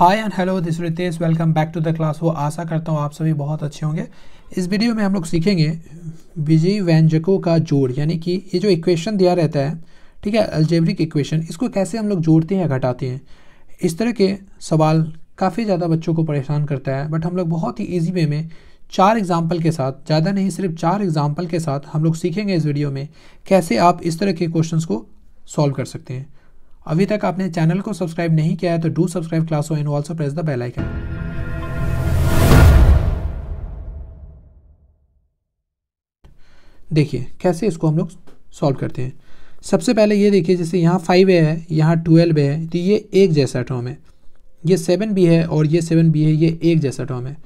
hi and hello this Ritesh welcome back to the class वो आशा करता हूँ आप सभी बहुत अच्छे होंगे इस वीडियो में हम लोग सीखेंगे विजयी व्यंजकों का जोड़ यानी कि ये जो इक्वेशन दिया रहता है ठीक है अल्जेब्रिक इक्वेशन इसको कैसे हम लोग जोड़ते हैं या घटाते हैं इस तरह के सवाल काफ़ी ज़्यादा बच्चों को परेशान करता है बट हम लोग बहुत ही ईजी वे में चार एग्जाम्पल के साथ ज़्यादा नहीं सिर्फ चार एग्जाम्पल के साथ हम लोग सीखेंगे इस वीडियो में कैसे आप इस तरह के क्वेश्चन को सॉल्व कर सकते हैं अभी तक आपने चैनल को सब्सक्राइब नहीं किया है तो डू सब्सक्राइब क्लासो and also press the bell icon देखिए कैसे इसको हम लोग सॉल्व करते हैं सबसे पहले ये देखिए जैसे यहाँ फाइव ए है यहाँ ट्वेल्व ए है तो ये एक जैसा टर्म है ये सेवन बी है और ये सेवन बी है ये एक जैसा टर्म है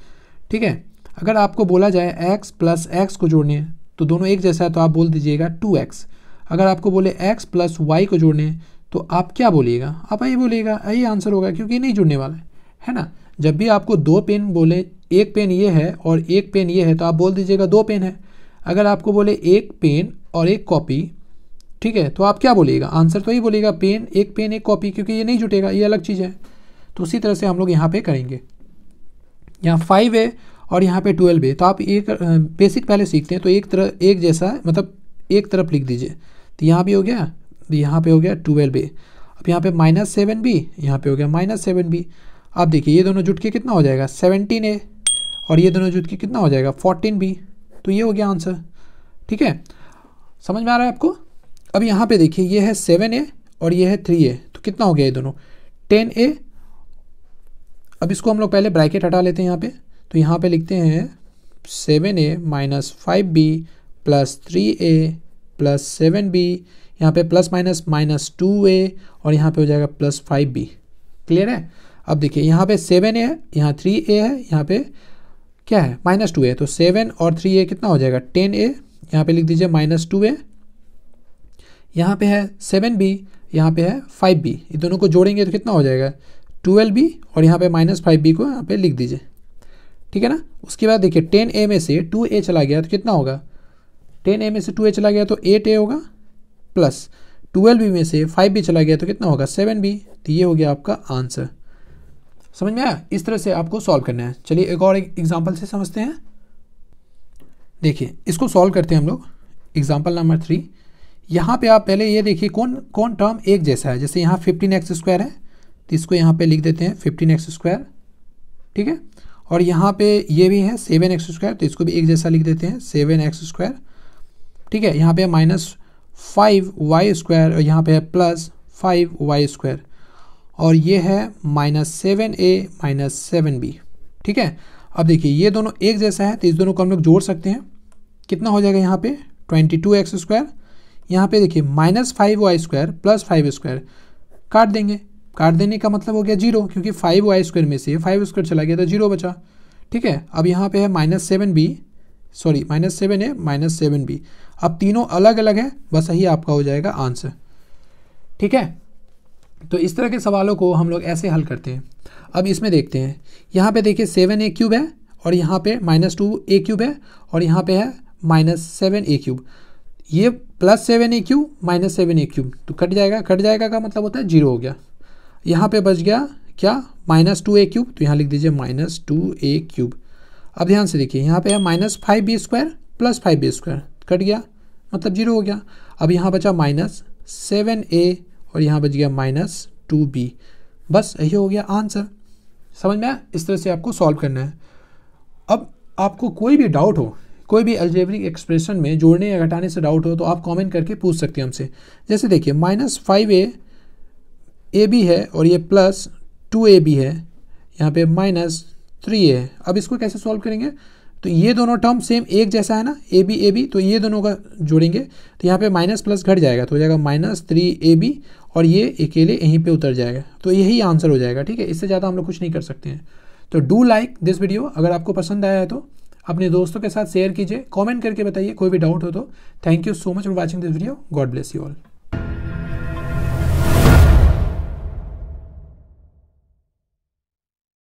ठीक है अगर आपको बोला जाए एक्स प्लस एक्स को जोड़ने तो दोनों एक जैसा है तो आप बोल दीजिएगा टू एक्स अगर आपको बोले एक्स प्लस वाई को जोड़ने तो आप क्या बोलिएगा आप यही बोलिएगा यही आंसर होगा क्योंकि नहीं जुड़ने वाला है है ना जब भी आपको दो पेन बोले एक पेन ये है और एक पेन ये है तो आप बोल दीजिएगा दो पेन है अगर आपको बोले एक पेन और एक कॉपी ठीक है तो आप क्या बोलिएगा आंसर तो यही बोलिएगा पेन एक पेन एक कॉपी क्योंकि ये नहीं जुटेगा ये अलग चीज़ है तो उसी तरह से हम लोग यहाँ पे करेंगे यहाँ फाइव है और यहाँ पे ट्वेल्व है तो आप एक बेसिक पहले सीखते हैं तो एक तरह एक जैसा मतलब एक तरफ लिख दीजिए तो यहाँ भी हो गया तो यहाँ पे हो गया ट्वेल्व ए अब यहाँ पे माइनस सेवन बी यहाँ पे हो गया माइनस सेवन बी अब देखिए ये दोनों जुट के कितना हो जाएगा सेवनटीन ए और ये दोनों जुट के कितना हो जाएगा फोर्टीन बी तो ये हो गया आंसर ठीक है समझ में आ रहा है आपको अब यहाँ पे देखिए ये है सेवन ए और ये है थ्री ए तो कितना हो गया ये दोनों टेन ए अब इसको हम लोग पहले ब्रैकेट हटा लेते हैं यहाँ पे तो यहाँ पे लिखते हैं seven A minus five B plus three A plus seven B यहाँ पे plus minus minus two A और यहाँ पे हो जाएगा प्लस फाइव बी क्लियर है अब देखिए यहाँ पे सेवन ए है यहाँ थ्री ए है यहाँ पे क्या है माइनस टू ए तो सेवन और थ्री ए कितना हो जाएगा टेन ए यहाँ पे लिख दीजिए माइनस टू ए यहाँ पे है सेवन बी यहाँ पे है फाइव बी ये दोनों को जोड़ेंगे तो कितना हो जाएगा ट्वेल्व बी और यहाँ पर माइनस फाइव बी को यहाँ पर लिख दीजिए ठीक है ना उसके बाद देखिए टेन ए में से टू ए चला गया तो कितना होगा टेन ए में से टू ए चला गया तो एट ए होगा प्लस ट्वेल्व में से फाइव भी चला गया तो कितना होगा सेवन भी तो ये हो गया आपका आंसर समझ में आया इस तरह से आपको सॉल्व करना है चलिए एक और एग्जाम्पल से समझते हैं देखिए इसको सॉल्व करते हैं हम लोग एग्जाम्पल नंबर थ्री यहाँ पे आप पहले ये देखिए कौन कौन टर्म एक जैसा है जैसे यहाँ फिफ्टीन एक्स स्क्वायर है तो इसको यहाँ पे लिख देते हैं फिफ्टीन एक्स स्क्वायर ठीक है और यहाँ पे ये भी है सेवन एक्स स्क्वायर तो इसको भी एक जैसा लिख देते हैं सेवन एक्स स्क्वायर ठीक है यहाँ पे माइनस फाइव वाई स्क्वायर और यहाँ पे है प्लस फाइव वाई स्क्वायर और ये है minus seven A minus seven B ठीक है अब देखिए ये दोनों एक जैसा है तो इस दोनों को हम लोग जोड़ सकते हैं कितना हो जाएगा यहाँ पे ट्वेंटी टू एक्स स्क्वायर यहाँ पे देखिए minus five Y square plus five square काट देंगे काट देने का मतलब हो गया जीरो क्योंकि फाइव वाई स्क्वायर में से फाइव स्क्वायर चला गया तो जीरो बचा ठीक है अब यहाँ पे है minus seven B sorry minus seven A minus seven B अब तीनों अलग अलग हैं बस यही आपका हो जाएगा आंसर ठीक है तो इस तरह के सवालों को हम लोग ऐसे हल करते हैं अब इसमें देखते हैं यहाँ पे देखिए सेवन ए क्यूब है और यहाँ पे माइनस टू ए क्यूब है और यहाँ पे है माइनस सेवन ए क्यूब ये plus seven A cube minus seven A cube तो कट जाएगा कट जाएगा का मतलब होता है जीरो हो गया यहाँ पे बच गया क्या माइनस टू ए क्यूब तो यहाँ लिख दीजिए माइनस टू ए क्यूब अब ध्यान से देखिए यहाँ पे है minus five B square plus five B square cut गया मतलब जीरो हो गया अब यहाँ बचा माइनस सेवन ए और यहाँ बच गया माइनस टू बी बस यही हो गया आंसर समझ में आया इस तरह से आपको सॉल्व करना है अब आपको कोई भी डाउट हो कोई भी एल्जेब्रिक एक्सप्रेशन में जोड़ने या घटाने से डाउट हो तो आप कॉमेंट करके पूछ सकते हैं हमसे जैसे देखिए minus five A A B है और ये प्लस टू ए बी है यहाँ पे माइनस थ्री ए अब इसको कैसे सॉल्व करेंगे तो ये दोनों टर्म सेम एक जैसा है ना ए बी ए बी तो ये दोनों का जोड़ेंगे तो यहाँ पे माइनस प्लस घट जाएगा तो हो जाएगा माइनस थ्री ए बी और ये अकेले यहीं पे उतर जाएगा तो यही आंसर हो जाएगा ठीक है इससे ज़्यादा हम लोग कुछ नहीं कर सकते हैं तो डू लाइक दिस वीडियो अगर आपको पसंद आया है तो अपने दोस्तों के साथ शेयर कीजिए कॉमेंट करके बताइए कोई भी डाउट हो तो thank you so much for watching this video God bless you all